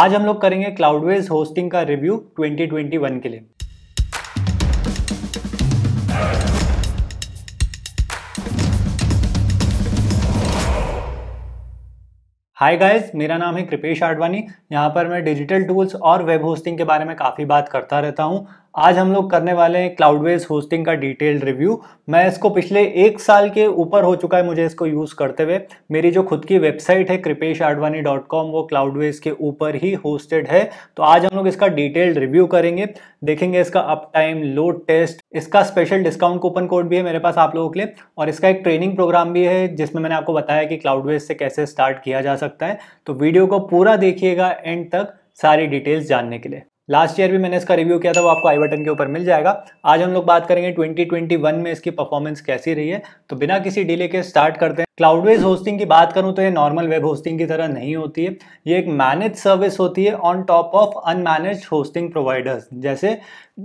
आज हम लोग करेंगे क्लाउडवेज होस्टिंग का रिव्यू 2021 के लिए हाय गाइस मेरा नाम है कृपेश आडवाणी यहाँ पर मैं डिजिटल टूल्स और वेब होस्टिंग के बारे में काफ़ी बात करता रहता हूँ आज हम लोग करने वाले हैं क्लाउडवेज होस्टिंग का डिटेल्ड रिव्यू मैं इसको पिछले एक साल के ऊपर हो चुका है मुझे इसको यूज़ करते हुए मेरी जो खुद की वेबसाइट है कृपेश आडवाणी डॉट कॉम वो क्लाउडवेज के ऊपर ही होस्टेड है तो आज हम लोग इसका डिटेल्ड रिव्यू करेंगे देखेंगे इसका अप टाइम लोड टेस्ट इसका स्पेशल डिस्काउंट कूपन कोड भी है मेरे पास आप लोगों के लिए और इसका एक ट्रेनिंग प्रोग्राम भी है जिसमें मैंने आपको बताया कि क्लाउडवेज से कैसे स्टार्ट किया जा सकता है तो वीडियो को पूरा देखिएगा एंड तक सारी डिटेल्स जानने के लिए लास्ट ईयर भी मैंने इसका रिव्यू किया था वो आपको आई बटन के ऊपर मिल जाएगा आज हम लोग बात करेंगे 2021 में इसकी परफॉर्मेंस कैसी रही है तो बिना किसी डिले के स्टार्ट करते हैं क्लाउडवेज होस्टिंग की बात करूं तो ये नॉर्मल वेब होस्टिंग की तरह नहीं होती है ये एक मैनेज सर्विस होती है on top of unmanage hosting providers जैसे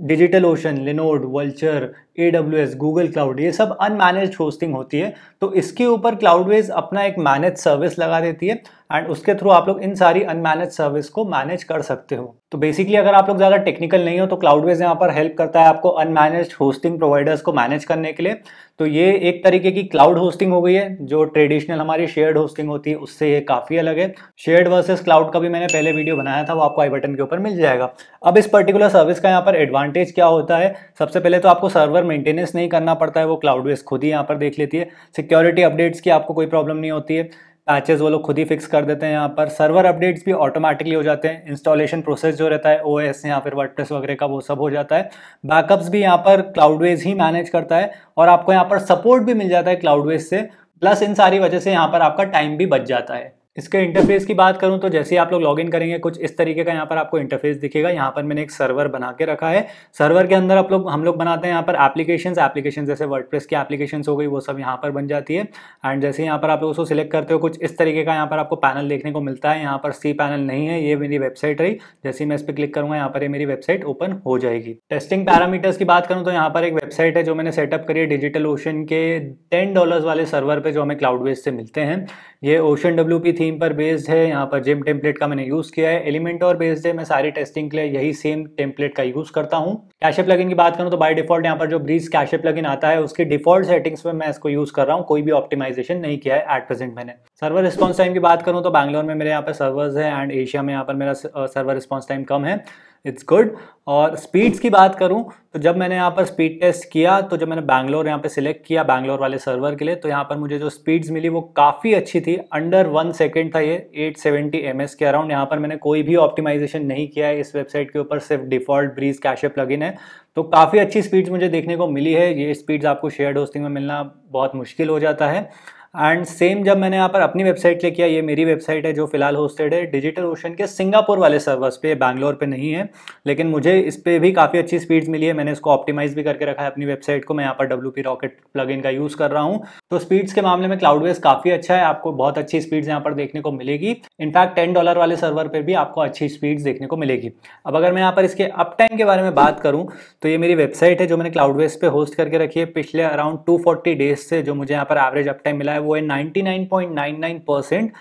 Digital Ocean Linode Vultr A W S Google Cloud ये सब अनमैनेज होस्टिंग होती है तो इसके ऊपर क्लाउडवेज अपना एक मैनेज सर्विस लगा देती है एंड उसके थ्रू आप लोग इन सारी अनमैनेज सर्विस को मैनेज कर सकते हो तो बेसिकली अगर आप लोग ज़्यादा टेक्निकल नहीं हो तो क्लाउडवेज यहाँ पर हेल्प करता है आपको अनमैनेज होस्टिंग प्रोवाइडर्स को मैनेज करने के लिए तो ये एक तरीके की क्लाउड होस्टिंग हो गई है जो जो ट्रेडिशनल हमारी शेयर्ड होस्टिंग होती है उससे ये काफ़ी अलग है शेयर्ड वर्सेस क्लाउड का भी मैंने पहले वीडियो बनाया था वो आपको आई बटन के ऊपर मिल जाएगा अब इस पर्टिकुलर सर्विस का यहाँ पर एडवांटेज क्या होता है सबसे पहले तो आपको सर्वर मेंटेनेंस नहीं करना पड़ता है वो क्लाउड बेस खुद ही यहाँ पर देख लेती है सिक्योरिटी अपडेट्स की आपको कोई प्रॉब्लम नहीं होती है पैचेज वो लोग खुद ही फिक्स कर देते हैं यहाँ पर सर्वर अपडेट्स भी ऑटोमेटिकली हो जाते हैं इंस्टॉलेशन प्रोसेस जो रहता है ओ एस या फिर वर्डप्रेस वगैरह का वो सब हो जाता है बैकअप्स भी यहाँ पर क्लाउडवेज ही मैनेज करता है और आपको यहाँ पर सपोर्ट भी मिल जाता है क्लाउडवेज से प्लस इन सारी वजह से यहाँ पर आपका टाइम भी बच जाता है इसके इंटरफेस की बात करूं तो जैसे ही आप लोग लॉगिन करेंगे कुछ इस तरीके का यहाँ पर आपको इंटरफेस दिखेगा यहाँ पर मैंने एक सर्वर बना के रखा है सर्वर के अंदर आप लोग हम लोग बनाते हैं यहाँ पर एप्लीकेशन एप्लीकेशन जैसे वर्डप्रेस की एप्लीकेशन हो गई वो सब यहाँ पर बन जाती है एंड जैसे यहाँ पर आप लोग उसको सिलेक्ट करते हो कुछ इस तरीके का यहाँ पर आपको पैनल देखने को मिलता है यहाँ पर सी पैनल नहीं है ये मेरी वेबसाइट रही जैसे मैं इस पर क्लिक करूँगा यहाँ पर ये मेरी वेबसाइट ओपन हो जाएगी टेस्टिंग पैरामीटर्स की बात करूँ तो यहाँ पर एक वेबसाइट है जो मैंने सेटअप करी है डिजिटल ओशन के टेन डॉलर वाले सर्वर पर जो हमें क्लाउड वेज से मिलते हैं ये ओशन डब्ल्यू की थीम पर बेस्ड है यहाँ पर जिम टेम्पलेट का मैंने यूज़ किया है एलिमेंट और बेस्ड है मैं सारी टेस्टिंग के लिए यही सेम टेम्पलेट का यूज़ करता हूँ कैशअप लगिन की बात करूँ तो बाय डिफॉल्ट यहाँ पर जो ब्रीज कैशे लगिन आता है उसके डिफॉल्ट सेटिंग्स में मैं इसको यूज़ कर रहा हूँ कोई भी ऑप्टिमाइजेशन नहीं किया है एट प्रेजेंट मैंने सर्वर रिस्पॉन्स टाइम की बात करूँ तो बैंगलोर में मेरे यहाँ पर सर्वर्स है एंड एशिया में यहाँ पर मेरा सर्वर रिस्पॉन्स टाइम कम है इट्स गुड और स्पीड्स की बात करूं तो जब मैंने यहाँ पर स्पीड टेस्ट किया तो जब मैंने बैंगलोर यहाँ पर सिलेक्ट किया बैंगलोर वाले सर्वर के लिए तो यहाँ पर मुझे जो स्पीड्स मिली वो काफ़ी अच्छी थी अंडर वन सेकेंड था ये 870 सेवेंटी के अराउंड यहाँ पर मैंने कोई भी ऑप्टिमाइजेशन नहीं किया है इस वेबसाइट के ऊपर सिर्फ डिफॉल्ट ब्रीज कैशअप लगिन है तो काफ़ी अच्छी स्पीड्स मुझे देखने को मिली है ये स्पीड्स आपको शेयर होस्टिंग में मिलना बहुत मुश्किल हो जाता है एंड सेम जब मैंने यहाँ पर अपनी वेबसाइट ले किया ये मेरी वेबसाइट है जो फिलहाल होस्टेड है डिजिटल ओशन के सिंगापुर वाले सर्वर्स पे बैंगलोर पे नहीं है लेकिन मुझे इस पर भी काफ़ी अच्छी स्पीड्स मिली है मैंने इसको ऑप्टिमाइज भी करके रखा है अपनी वेबसाइट को मैं यहाँ पर डब्ल्यू पी रॉकेट प्लग का यूज़ कर रहा हूँ तो स्पीड्स के मामले में क्लाउडवेज काफ़ी अच्छा है आपको बहुत अच्छी स्पीड्स यहाँ पर देखने को मिलेगी इनफैक्ट टेन डॉलर वाले सर्वर पर भी आपको अच्छी स्पीड्स देखने को मिलेगी अब अगर मैं यहाँ पर इसके अप टाइम के बारे में बात करूँ तो ये मेरी वेबसाइट है जो मैंने क्लाउडवेज पर होस्ट करके रखी है पिछले अराउंड टू डेज से जो मुझे यहाँ पर एवरेज अप टाइम मिला है वो है 99.99 परसेंट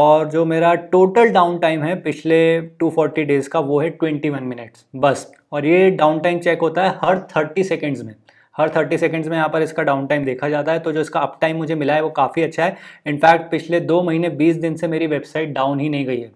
और जो मेरा टोटल डाउन टाइम है पिछले 240 डेज़ का वो है 21 मिनट्स बस और ये डाउन टाइम चेक होता है हर 30 सेकेंड्स में हर 30 सेकेंड्स में यहाँ पर इसका डाउन टाइम देखा जाता है तो जो इसका अप टाइम मुझे मिला है वो काफ़ी अच्छा है इनफैक्ट पिछले दो महीने बीस दिन से मेरी वेबसाइट डाउन ही नहीं गई है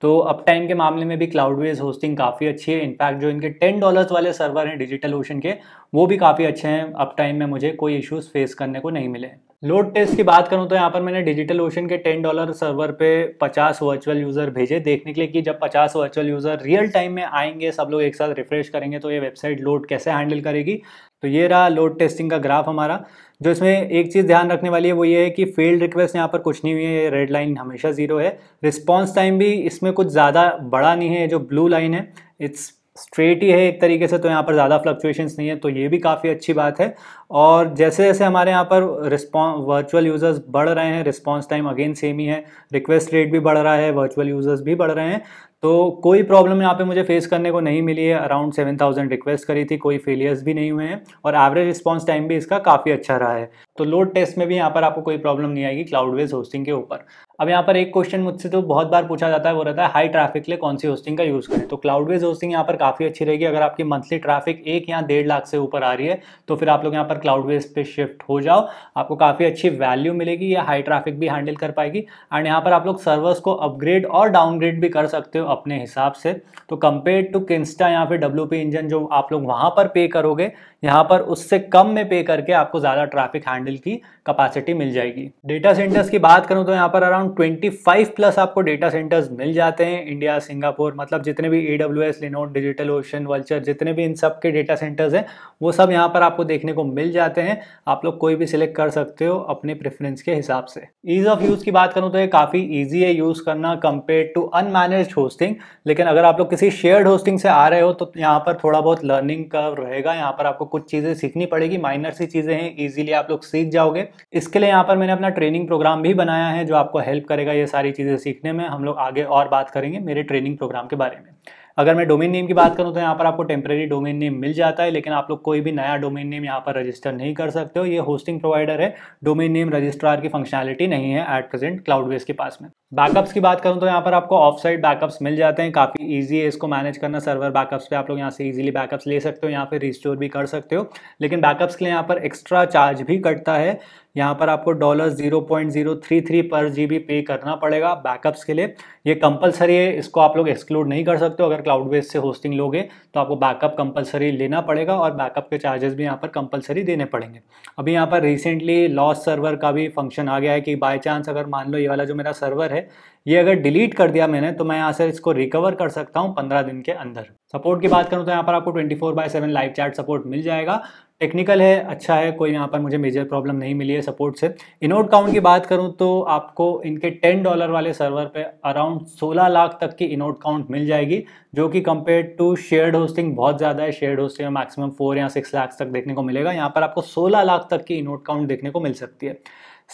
तो अप टाइम के मामले में भी क्लाउडवेज होस्टिंग काफ़ी अच्छी है इनफैक्ट जो इनके टेन डॉलर्स वाले सर्वर हैं डिजिटल ओशन के वो भी काफ़ी अच्छे हैं अप टाइम में मुझे कोई इश्यूज़ फेस करने को नहीं मिले लोड टेस्ट की बात करूं तो यहाँ पर मैंने डिजिटल ओशन के टेन डॉलर सर्वर पे 50 वर्चुअल यूज़र भेजे देखने के लिए कि जब 50 वर्चुअल यूज़र रियल टाइम में आएंगे सब लोग एक साथ रिफ्रेश करेंगे तो ये वेबसाइट लोड कैसे हैंडल करेगी तो ये रहा लोड टेस्टिंग का ग्राफ हमारा जो इसमें एक चीज़ ध्यान रखने वाली है वो ये है कि फेल्ड रिक्वेस्ट यहाँ पर कुछ नहीं हुई है रेड लाइन हमेशा जीरो है रिस्पॉन्स टाइम भी इसमें कुछ ज़्यादा बड़ा नहीं है जो ब्लू लाइन है इट्स स्ट्रेट ही है एक तरीके से तो यहाँ पर ज़्यादा फ्लक्चुएशंस नहीं है तो ये भी काफ़ी अच्छी बात है और जैसे जैसे हमारे यहाँ पर रिस्पॉन्स वर्चुअल यूज़र्स बढ़ रहे हैं रिस्पॉन्स टाइम अगेन सेम ही है रिक्वेस्ट रेट भी बढ़ रहा है वर्चुअल यूज़र्स भी बढ़ रहे हैं तो कोई प्रॉब्लम यहाँ पे मुझे फेस करने को नहीं मिली है अराउंड सेवन थाउजेंड रिक्वेस्ट करी थी कोई फेलियर्स भी नहीं हुए हैं और एवरेज रिस्पॉन्स टाइम भी इसका काफ़ी अच्छा रहा है तो लोड टेस्ट में भी यहाँ पर आपको कोई प्रॉब्लम नहीं आएगी क्लाउडवेज होस्टिंग के ऊपर अब यहाँ पर एक क्वेश्चन मुझसे तो बहुत बार पूछा जाता है वो रहता है हाई ट्रैफिक के लिए कौन सी होस्टिंग का यूज़ करें तो क्लाउडवेज होस्टिंग यहाँ पर काफ़ी अच्छी रहेगी अगर आपकी मंथली ट्रैफिक एक या डेढ़ लाख से ऊपर आ रही है तो फिर आप लोग यहाँ पर क्लाउडवेज पे शिफ्ट हो जाओ आपको काफ़ी अच्छी वैल्यू मिलेगी या हाई ट्रैफिक भी हैंडल कर पाएगी एंड यहाँ पर आप लोग सर्वर्स को अपग्रेड और डाउनग्रेड भी कर सकते हो अपने हिसाब से तो कंपेयर टू किंस्टा यहाँ फिर डब्ल्यू इंजन जो आप लोग वहाँ पर पे करोगे यहाँ पर उससे कम में पे करके आपको ज़्यादा ट्रैफिक हैंडल की कैपेसिटी मिल जाएगी डेटा सेंटर्स की बात करूँ तो यहाँ पर अराउंड 25 प्लस आपको डेटा सेंटर्स मिल जाते हैं इंडिया सिंगापुर मतलब जितने भी A W S Linode Digital Ocean Vultr जितने भी इन सब के डेटा सेंटर्स हैं वो सब यहाँ पर आपको देखने को मिल जाते हैं आप लोग कोई भी सिलेक्ट कर सकते हो अपने प्रेफरेंस के हिसाब से ईज ऑफ यूज़ की बात करूँ तो ये काफ़ी ईजी है यूज़ करना कंपेयर टू अनमैनेज होस्टिंग लेकिन अगर आप लोग किसी शेयर्ड होस्टिंग से आ रहे हो तो यहाँ पर थोड़ा बहुत लर्निंग का रहेगा यहाँ पर आपको कुछ चीज़ें सीखनी पड़ेगी माइनर सी चीज़ें हैं ईजिली आप लोग सीख जाओगे इसके लिए यहाँ पर मैंने अपना ट्रेनिंग प्रोग्राम भी बनाया है जो आपको हेल्प करेगा ये सारी चीज़ें सीखने में हम लोग आगे और बात करेंगे मेरे ट्रेनिंग प्रोग्राम के बारे में अगर मैं डोमेन नेम की बात करूं तो यहाँ पर आपको टेम्प्रेरी डोमेन नेम मिल जाता है लेकिन आप लोग कोई भी नया डोमेन नेम यहाँ पर रजिस्टर नहीं कर सकते हो ये होस्टिंग प्रोवाइडर है डोमेन नेम रजिस्ट्रार की फंक्शनैलिटी नहीं है एट प्रेजेंट क्लाउडवेज के पास में बैकअप्स की बात करूं तो यहाँ पर आपको ऑफ साइड बैकअप्स मिल जाते हैं काफ़ी ईजी है इसको मैनेज करना सर्वर बैकअप्स पे आप लोग यहाँ से ईजिली बैकअप्स ले सकते हो यहाँ पे रिस्टोर भी कर सकते हो लेकिन बैकअप्स के लिए यहाँ पर एक्स्ट्रा चार्ज भी कटता है यहाँ पर आपको dollar zero point zero three three पर जी बी पे करना पड़ेगा बैकअप्स के लिए ये कंपलसरी है इसको आप लोग एक्सक्लूड नहीं कर सकते हो अगर क्लाउड बेस से होस्टिंग लोगे तो आपको बैकअप कंपलसरी लेना पड़ेगा और बैकअप के चार्जेस भी यहाँ पर कंपलसरी देने पड़ेंगे अभी यहाँ पर रिसेंटली लॉस सर्वर का भी फंक्शन आ गया है कि बाई चांस अगर मान लो ये वाला जो मेरा सर्वर है है ये अगर डिलीट कर दिया मैंने तो मैं यहाँ से इसको रिकवर कर सकता हूँ पंद्रह दिन के अंदर सपोर्ट की बात करूँ तो यहाँ पर आपको twenty four by seven live chat support मिल जाएगा टेक्निकल है अच्छा है कोई यहाँ पर मुझे मेजर प्रॉब्लम नहीं मिली है सपोर्ट से इनोड काउंट की बात करूँ तो आपको इनके टेन डॉलर वाले सर्वर पे अराउंड सोलह लाख तक की इनोड काउंट मिल जाएगी जो कि कंपेयर टू शेयर्ड होस्टिंग बहुत ज़्यादा है शेयर्ड होस्टिंग में मैक्सिमम फोर या सिक्स लाख तक देखने को मिलेगा यहाँ पर आपको सोलह लाख तक की इनोड काउंट देखने को मिल सकती है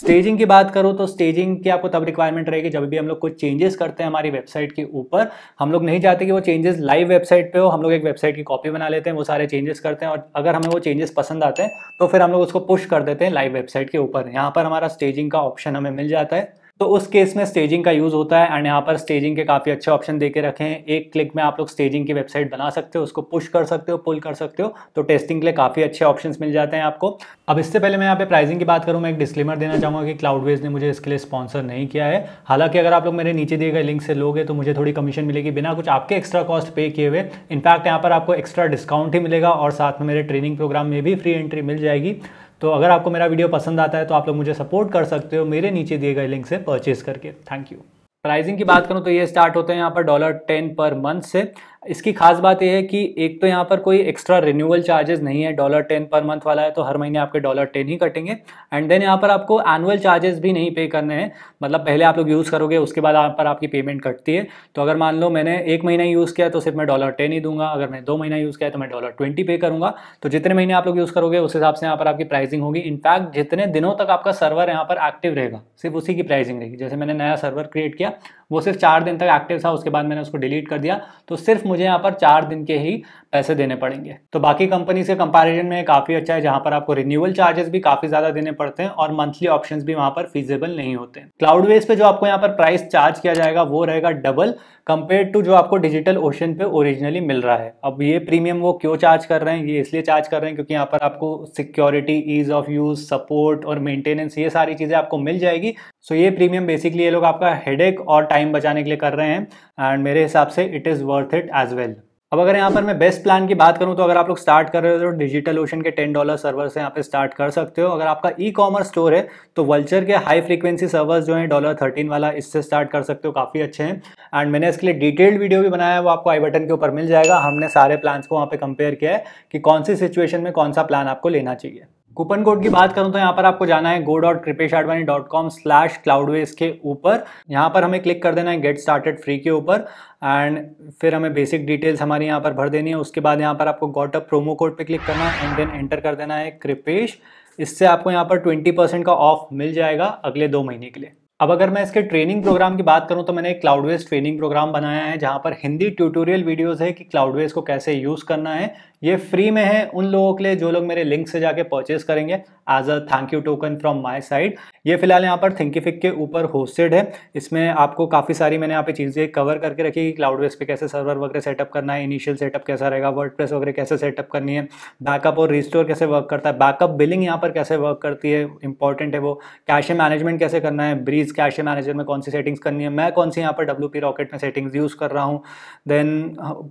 स्टेजिंग की बात करो तो स्टेजिंग की आपको तब रिक्वायरमेंट रहेगी जब भी हम लोग कुछ चेंजेस करते हैं हमारी वेबसाइट के ऊपर हम लोग नहीं चाहते कि वो चेंजेस लाइव वेबसाइट पे हो हम लोग एक वेबसाइट की कॉपी बना लेते हैं वो सारे चेंजेस करते हैं और अगर हमें वो चेंजेस पसंद आते हैं तो फिर हम लोग उसको पुश कर देते हैं लाइव वेबसाइट के ऊपर यहाँ पर हमारा स्टेजिंग का ऑप्शन हमें मिल जाता है तो उस केस में स्टेजिंग का यूज़ होता है एंड यहाँ पर स्टेजिंग के काफ़ी अच्छे ऑप्शन दे के रखे हैं एक क्लिक में आप लोग स्टेजिंग की वेबसाइट बना सकते हो उसको पुश कर सकते हो पुल कर सकते हो तो टेस्टिंग के लिए काफ़ी अच्छे ऑप्शन मिल जाते हैं आपको अब इससे पहले मैं यहाँ पे प्राइसिंग की बात करूँ मैं एक डिस्क्लेमर देना चाहूँगा कि क्लाउडवेज ने मुझे इसके लिए स्पॉन्सर नहीं किया है हालांकि अगर आप लोग मेरे नीचे दिए गए लिंक से लोगे तो मुझे थोड़ी कमीशन मिलेगी बिना कुछ आपके एक्स्ट्रा कॉस्ट पे किए हुए इनफैक्ट यहाँ पर आपको एक्स्ट्रा डिस्काउंट ही मिलेगा और साथ में मेरे ट्रेनिंग प्रोग्राम में भी फ्री एंट्री मिल जाएगी तो अगर आपको मेरा वीडियो पसंद आता है तो आप लोग मुझे सपोर्ट कर सकते हो मेरे नीचे दिए गए लिंक से परचेज करके थैंक यू प्राइसिंग की बात करूँ तो ये स्टार्ट होते हैं यहाँ पर डॉलर टेन पर मंथ से इसकी खास बात यह है कि एक तो यहाँ पर कोई एक्स्ट्रा रिन्यूअल चार्जेस नहीं है डॉलर टेन पर मंथ वाला है तो हर महीने आपके डॉलर टेन ही कटेंगे एंड देन यहाँ पर आपको एनुअल चार्जेस भी नहीं पे करने हैं मतलब पहले आप लोग यूज़ करोगे उसके बाद यहाँ पर आपकी पेमेंट कटती है तो अगर मान लो मैंने एक महीना यूज़ किया तो सिर्फ मैं डॉलर टेन ही दूंगा अगर मैं दो महीना यूज़ किया तो मैं डॉलर ट्वेंटी पे करूँगा तो जितने महीने आप लोग यूज़ करोगे उस हिसाब से यहाँ पर आपकी प्राइसिंग होगी इनफैक्ट जितने दिनों तक आपका सर्वर यहाँ पर एक्टिव रहेगा सिर्फ उसी की प्राइसिंग रहेगी जैसे मैंने नया सर्वर क्रिएट किया वो सिर्फ चार दिन तक एक्टिव था उसके बाद मैंने उसको डिलीट कर दिया तो सिर्फ मुझे यहाँ पर चार दिन के ही पैसे देने पड़ेंगे तो बाकी कंपनी से कंपैरिजन में काफ़ी अच्छा है जहाँ पर आपको रिन्यूअल चार्जेस भी काफ़ी ज़्यादा देने पड़ते हैं और मंथली ऑप्शंस भी वहाँ पर फीजेबल नहीं होते हैं क्लाउडवेज पे जो आपको यहाँ पर प्राइस चार्ज किया जाएगा वो रहेगा डबल कंपेयर टू जो आपको डिजिटल ओशन पे ओरिजिनली मिल रहा है अब ये प्रीमियम वो क्यों चार्ज कर रहे हैं ये इसलिए चार्ज कर रहे हैं क्योंकि यहाँ पर आपको security ease of use support और मेंटेनेंस ये सारी चीज़ें आपको मिल जाएगी सो so, ये प्रीमियम बेसिकली ये लोग आपका हेडेक और टाइम बचाने के लिए कर रहे हैं एंड मेरे हिसाब से it is worth it as well अब अगर यहाँ पर मैं बेस्ट प्लान की बात करूँ तो अगर आप लोग स्टार्ट कर रहे हो तो डिजिटल ओशन के टेन डॉलर सर्वर से यहाँ पे स्टार्ट कर सकते हो अगर आपका ई कॉमर्स स्टोर है तो वल्चर के हाई फ्रीक्वेंसी सर्वर्स जो हैं डॉलर थर्टीन वाला इससे स्टार्ट कर सकते हो काफ़ी अच्छे हैं एंड मैंने इसके लिए डिटेल्ड वीडियो भी बनाया है वो आपको आई बटन के ऊपर मिल जाएगा हमने सारे प्लान्स को वहाँ पर कंपेयर किया है कि कौन सी सिचुएशन में कौन सा प्लान आपको लेना चाहिए कूपन कोड की बात करूँ तो यहाँ पर आपको जाना है go dot Kripesh Advani dot com slash Cloudways के ऊपर यहाँ पर हमें क्लिक कर देना है गेट स्टार्टेड फ्री के ऊपर एंड फिर हमें बेसिक डिटेल्स हमारी यहाँ पर भर देनी है उसके बाद यहाँ पर आपको गॉटअप प्रोमो कोड पे क्लिक करना है एंड देन एंटर कर देना है कृपेश इससे आपको यहाँ पर ट्वेंटी परसेंट का ऑफ मिल जाएगा अगले दो महीने के लिए अब अगर मैं इसके ट्रेनिंग प्रोग्राम की बात करूं तो मैंने एक क्लाउडवेज ट्रेनिंग प्रोग्राम बनाया है जहां पर हिंदी ट्यूटोरियल वीडियोस है कि क्लाउडवेज को कैसे यूज़ करना है ये फ्री में है उन लोगों के लिए जो लोग मेरे लिंक से जाके परचेस करेंगे as a thank you token from my side ये फिलहाल यहाँ पर थिंकिफिक के ऊपर होस्टेड है इसमें आपको काफ़ी सारी मैंने यहाँ पे चीज़ें कवर करके रखी कि क्लाउड बेस पे कैसे सर्वर वगैरह सेटअप करना है इनिशियल सेटअप कैसा रहेगा वर्ड वगैरह कैसे सेटअप करनी है बैकअप और रिस्टोर कैसे वर्क करता है बैकअप बिलिंग यहाँ पर कैसे वर्क करती है इंपॉर्टेंट है वो कैश मैनेजमेंट कैसे करना है ब्रीज कैशे मैनेजर में कौन सी सेटिंग्स करनी है मैं कौन सी यहाँ पर डब्ल्यू रॉकेट में सेटिंग्स यूज़ कर रहा हूँ देन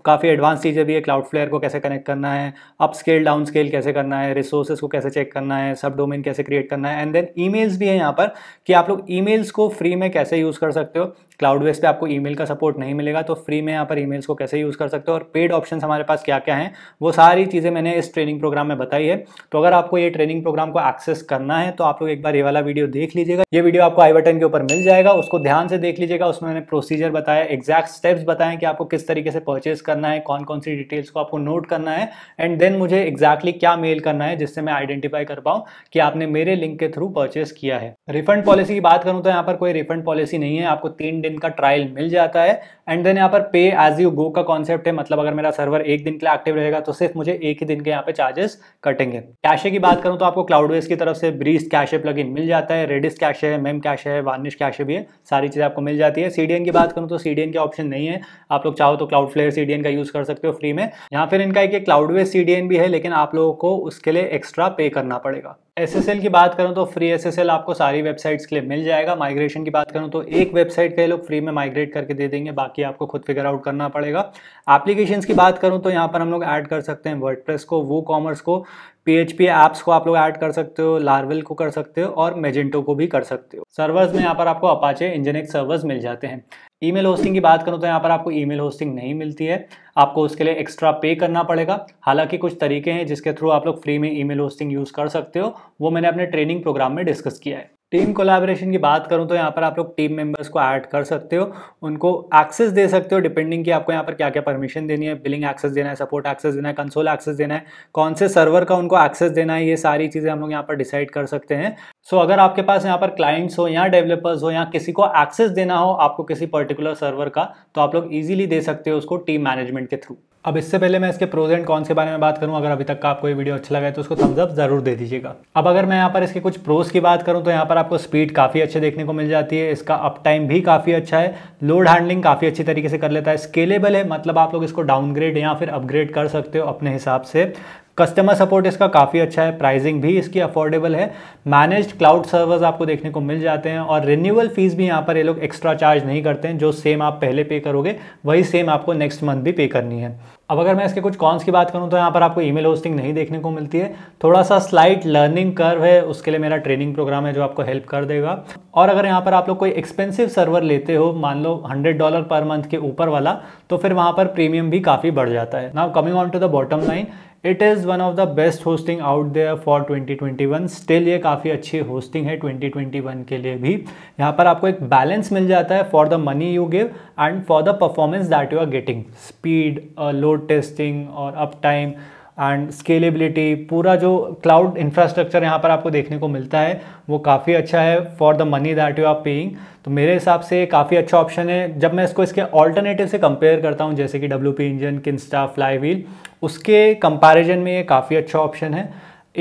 काफ़ी एडवांस चीज़ें भी है क्लाउड फ्लेयर को कैसे कनेक्ट करना है अप स्केल डाउन स्केल कैसे करना है रिसोर्सेज को कैसे चेक करना है सब डोमेन कैसे क्रिएट करना है एंड देन ईमेल्स भी है यहाँ पर कि आप लोग ईमेल्स को फ्री में कैसे यूज़ कर सकते हो क्लाउडवेस पे आपको ईमेल का सपोर्ट नहीं मिलेगा तो फ्री में यहाँ पर ईमेल्स को कैसे यूज़ कर सकते हो और पेड ऑप्शन हमारे पास क्या क्या हैं वो सारी चीज़ें मैंने इस ट्रेनिंग प्रोग्राम में बताई है तो अगर आपको ये ट्रेनिंग प्रोग्राम को एक्सेस करना है तो आप लोग एक बार ये वाला वीडियो देख लीजिएगा ये वीडियो आपको आई बटन के ऊपर मिल जाएगा उसको ध्यान से देख लीजिएगा उसमें मैंने प्रोसीजर बताया एग्जैक्ट स्टेप्स बताएं कि आपको किस तरीके से परचेज करना है कौन कौन सी डिटेल्स को आपको नोट करना है एंड देन मुझे एग्जैक्टली क्या मेल करना है जिससे मैं आइडेंटिफाई कर पाऊँ कि आपने मेरे लिंक के थ्रू परचेज किया है रिफंड पॉलिसी की बात करूँ तो यहाँ पर कोई रिफंड पॉलिसी नहीं है आपको तीन दिन का ट्रायल मिल जाता है एंड देन यहाँ पर पे एज यू गो का कॉन्सेप्ट है मतलब अगर मेरा सर्वर एक दिन के लिए एक्टिव रहेगा तो सिर्फ मुझे एक ही दिन के यहाँ पे चार्जेस कटेंगे कैशे की बात करूँ तो आपको क्लाउडवेज की तरफ से ब्रीज कैशे प्लग मिल जाता है रेडिस कैशे है मेम कैशे है वार्निश कैशे भी है सारी चीज़ें आपको मिल जाती है सी की बात करूँ तो सी के ऑप्शन नहीं है आप लोग चाहो तो क्लाउड फ्लेयर सी का यूज़ कर सकते हो फ्री में यहाँ फिर इनका एक क्लाउडवेज सी भी है लेकिन आप लोगों को उसके लिए एक्स्ट्रा पे करना पड़ेगा एसएसएल की बात करूँ तो फ्री एसएसएल आपको सारी वेबसाइट्स के लिए मिल जाएगा माइग्रेशन की बात करूँ तो एक वेबसाइट के लोग फ्री में माइग्रेट करके दे देंगे बाकी आपको खुद फिगर आउट करना पड़ेगा एप्लीकेशंस की बात करूँ तो यहाँ पर हम लोग ऐड कर सकते हैं वर्डप्रेस को वो कॉमर्स को पी एप्स को आप लोग ऐड कर सकते हो लार्वल को कर सकते हो और मेजेंटो को भी कर सकते हो सर्वर्स में यहाँ पर आपको अपाचे इंजनिक सर्वर्स मिल जाते हैं ईमेल होस्टिंग की बात करूँ तो यहाँ पर आपको ईमेल होस्टिंग नहीं मिलती है आपको उसके लिए एक्स्ट्रा पे करना पड़ेगा हालांकि कुछ तरीके हैं जिसके थ्रू आप लोग फ्री में ईमेल होस्टिंग यूज़ कर सकते हो वो मैंने अपने ट्रेनिंग प्रोग्राम में डिस्कस किया है टीम कोलैबोरेशन की बात करूँ तो यहाँ पर आप लोग टीम मेंबर्स को ऐड कर सकते हो उनको एक्सेस दे सकते हो डिपेंडिंग कि आपको यहाँ पर क्या क्या परमिशन देनी है बिलिंग एक्सेस देना है सपोर्ट एक्सेस देना है कंसोल एक्सेस देना है कौन से सर्वर का उनको एक्सेस देना है ये सारी चीज़ें हम लोग यहाँ पर डिसाइड कर सकते हैं सो so, अगर आपके पास यहाँ पर क्लाइंट्स हो या डेवलपर्स हो या किसी को एक्सेस देना हो आपको किसी पर्टिकुलर सर्वर का तो आप लोग ईजिली दे सकते हो उसको टीम मैनेजमेंट के थ्रू अब इससे पहले मैं इसके प्रोज एंड कॉन्स के बारे में बात करूं अगर अभी तक का आपको ये वीडियो अच्छा लगा है तो उसको थम्स अप जरूर दे दीजिएगा अब अगर मैं यहाँ पर इसके कुछ प्रोज की बात करूं तो यहाँ पर आपको स्पीड काफ़ी अच्छे देखने को मिल जाती है इसका अप टाइम भी काफ़ी अच्छा है लोड हैंडलिंग काफ़ी अच्छी तरीके से कर लेता है स्केलेबल है मतलब आप लोग इसको डाउनग्रेड या फिर अपग्रेड कर सकते हो अपने हिसाब से कस्टमर सपोर्ट इसका काफ़ी अच्छा है प्राइसिंग भी इसकी अफोर्डेबल है मैनेज्ड क्लाउड सर्वर्स आपको देखने को मिल जाते हैं और रिन्यूअल फीस भी यहाँ पर ये लोग एक्स्ट्रा चार्ज नहीं करते हैं जो सेम आप पहले पे करोगे वही सेम आपको नेक्स्ट मंथ भी पे करनी है अब अगर मैं इसके कुछ कॉन्स की बात करूं तो यहाँ पर आपको ईमेल होस्टिंग नहीं देखने को मिलती है थोड़ा सा स्लाइट लर्निंग कर्व है उसके लिए मेरा ट्रेनिंग प्रोग्राम है जो आपको हेल्प कर देगा और अगर यहाँ पर आप लोग कोई एक्सपेंसिव सर्वर लेते हो मान लो हंड्रेड डॉलर पर मंथ के ऊपर वाला तो फिर वहाँ पर प्रीमियम भी काफ़ी बढ़ जाता है now coming on to the bottom line it is one of the best hosting out there for 2021 still ये काफ़ी अच्छी होस्टिंग है 2021 के लिए भी यहाँ पर आपको एक बैलेंस मिल जाता है for the money you give and for the performance that you are getting speed load testing और अप टाइम एंड स्केलेबिलिटी पूरा जो क्लाउड इंफ्रास्ट्रक्चर यहाँ पर आपको देखने को मिलता है वो काफ़ी अच्छा है for the money that you are paying तो मेरे हिसाब से काफ़ी अच्छा ऑप्शन है जब मैं इसको इसके ऑल्टरनेटिव से कंपेयर करता हूँ जैसे कि W P Engine Kinsta Flywheel उसके कंपैरिजन में ये काफ़ी अच्छा ऑप्शन है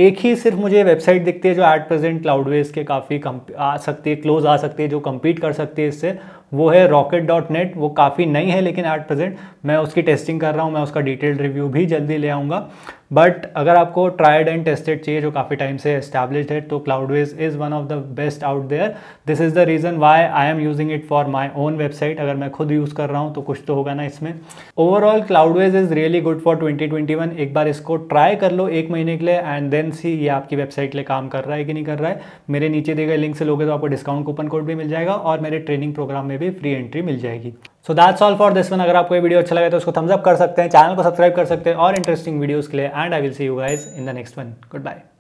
एक ही सिर्फ मुझे वेबसाइट दिखती है जो एट प्रेजेंट क्लाउडवेज के काफ़ी आ सकती है क्लोज आ सकती है जो कम्पीट कर सकती है इससे वो है रॉकेट डॉट नेट वो काफ़ी नई है लेकिन एट प्रेजेंट मैं उसकी टेस्टिंग कर रहा हूँ मैं उसका डिटेल्ड रिव्यू भी जल्दी ले आऊँगा बट अगर आपको ट्राइड एंड टेस्टेड चाहिए जो काफ़ी टाइम से एस्टैब्लिश है तो Cloudways is one of the best out there this is the reason why I am using it for my own website अगर मैं खुद यूज़ कर रहा हूँ तो कुछ तो होगा ना इसमें overall Cloudways is really good for 2021 एक बार इसको ट्राई कर लो एक महीने के लिए एंड देन सी ये आपकी वेबसाइट के लिए काम कर रहा है कि नहीं कर रहा है मेरे नीचे दिए गए लिंक से लोगे तो आपको डिस्काउंट कूपन कोड भी मिल जाएगा और मेरे ट्रेनिंग प्रोग्राम में भी फ्री एंट्री मिल जाएगी so that's all for this one अगर आपको ये वीडियो अच्छा लगा तो उसको थम्सअप कर सकते हैं चैनल को सब्सक्राइब कर सकते हैं और इंटरेस्टिंग वीडियोज के लिए and I will see you guys in the next one good bye